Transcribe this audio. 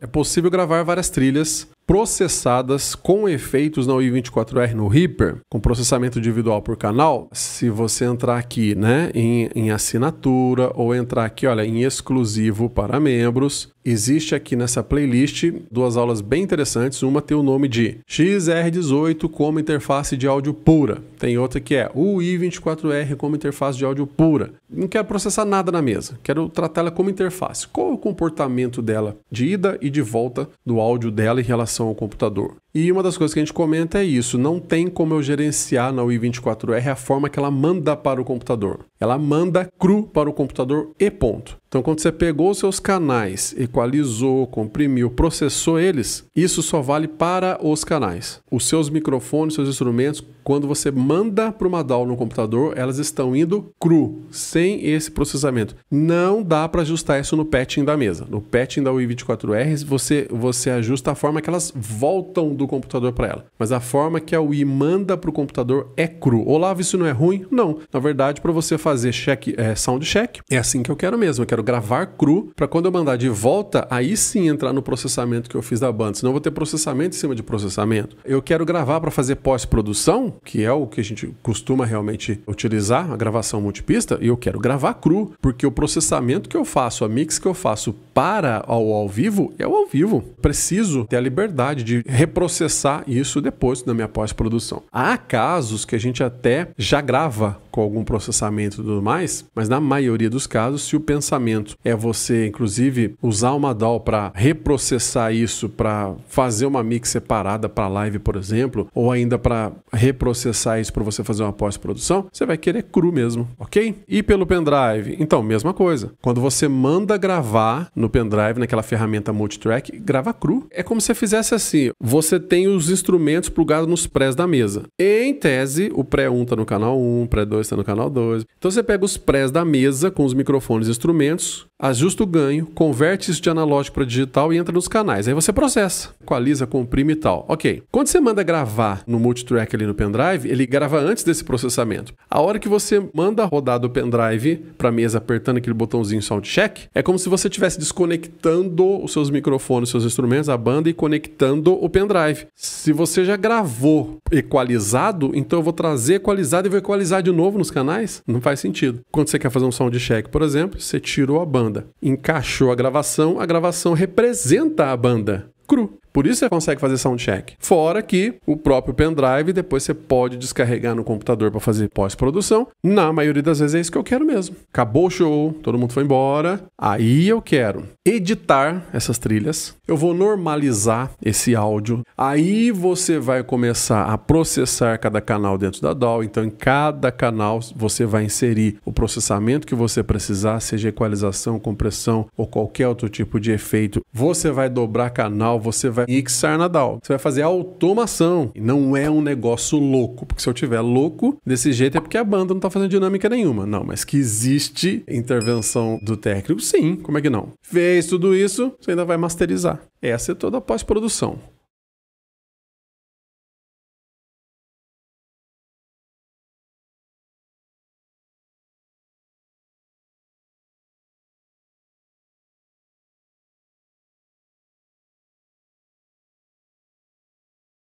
É possível gravar várias trilhas processadas com efeitos na UI24R no Reaper, com processamento individual por canal, se você entrar aqui né, em, em assinatura ou entrar aqui olha, em exclusivo para membros, existe aqui nessa playlist duas aulas bem interessantes. Uma tem o nome de XR18 como interface de áudio pura. Tem outra que é UI24R como interface de áudio pura. Não quero processar nada na mesa, quero tratá-la como interface. Qual é o comportamento dela de ida e de volta do áudio dela em relação relação ao computador. E uma das coisas que a gente comenta é isso: não tem como eu gerenciar na UI 24R a forma que ela manda para o computador. Ela manda cru para o computador e ponto. Então, quando você pegou os seus canais, equalizou, comprimiu, processou eles, isso só vale para os canais. Os seus microfones, seus instrumentos, quando você manda para uma DAW no computador, elas estão indo cru, sem esse processamento. Não dá para ajustar isso no patching da mesa. No patching da UI 24R, você, você ajusta a forma que elas voltam do computador para ela. Mas a forma que a UI manda para o computador é cru. Olavo, isso não é ruim? Não. Na verdade, para você fazer check, é, sound check, é assim que eu quero mesmo. Eu quero gravar cru para quando eu mandar de volta, aí sim entrar no processamento que eu fiz da banda. Senão eu vou ter processamento em cima de processamento. Eu quero gravar para fazer pós-produção, que é o que a gente costuma realmente utilizar, a gravação multipista, e eu quero gravar cru, porque o processamento que eu faço, a mix que eu faço para ao ao vivo, é o ao vivo. Preciso ter a liberdade de reprocessar isso depois na minha pós-produção. Há casos que a gente até já grava com algum processamento e tudo mais, mas na maioria dos casos, se o pensamento é você, inclusive, usar uma DAW para reprocessar isso, para fazer uma mix separada para live, por exemplo, ou ainda para reprocessar isso para você fazer uma pós-produção, você vai querer cru mesmo, ok? E pelo pendrive? Então, mesma coisa. Quando você manda gravar no pendrive, naquela ferramenta multitrack, grava cru. É como se você fizesse assim: você tem os instrumentos plugados nos prés da mesa. Em tese, o pré 1 está no canal 1, o pré 2 está no canal 2. Então você pega os prés da mesa com os microfones e instrumentos, ajusta o ganho, converte isso de analógico para digital e entra nos canais. Aí você processa, equaliza, comprime e tal. Ok. Quando você manda gravar no multitrack ali no pendrive, ele grava antes desse processamento. A hora que você manda rodar do pendrive para mesa apertando aquele botãozinho sound check, é como se você estivesse desconectando os seus microfones, os seus instrumentos, a banda e conectando o pendrive. Se você já gravou equalizado, então eu vou trazer equalizado e vou equalizar de novo nos canais? Não faz sentido. Quando você quer fazer um sound check, por exemplo, você tirou a banda banda. Encaixou a gravação, a gravação representa a banda. Por isso você consegue fazer soundcheck. Fora que o próprio pendrive depois você pode descarregar no computador para fazer pós-produção. Na maioria das vezes é isso que eu quero mesmo. Acabou o show, todo mundo foi embora. Aí eu quero editar essas trilhas. Eu vou normalizar esse áudio. Aí você vai começar a processar cada canal dentro da DAW. Então em cada canal você vai inserir o processamento que você precisar, seja equalização, compressão ou qualquer outro tipo de efeito. Você vai dobrar canal, você vai vai mixar na DAO. Você vai fazer automação. E não é um negócio louco. Porque se eu tiver louco desse jeito é porque a banda não tá fazendo dinâmica nenhuma. Não, mas que existe intervenção do técnico, sim. Como é que não? Fez tudo isso, você ainda vai masterizar. Essa é toda a pós-produção.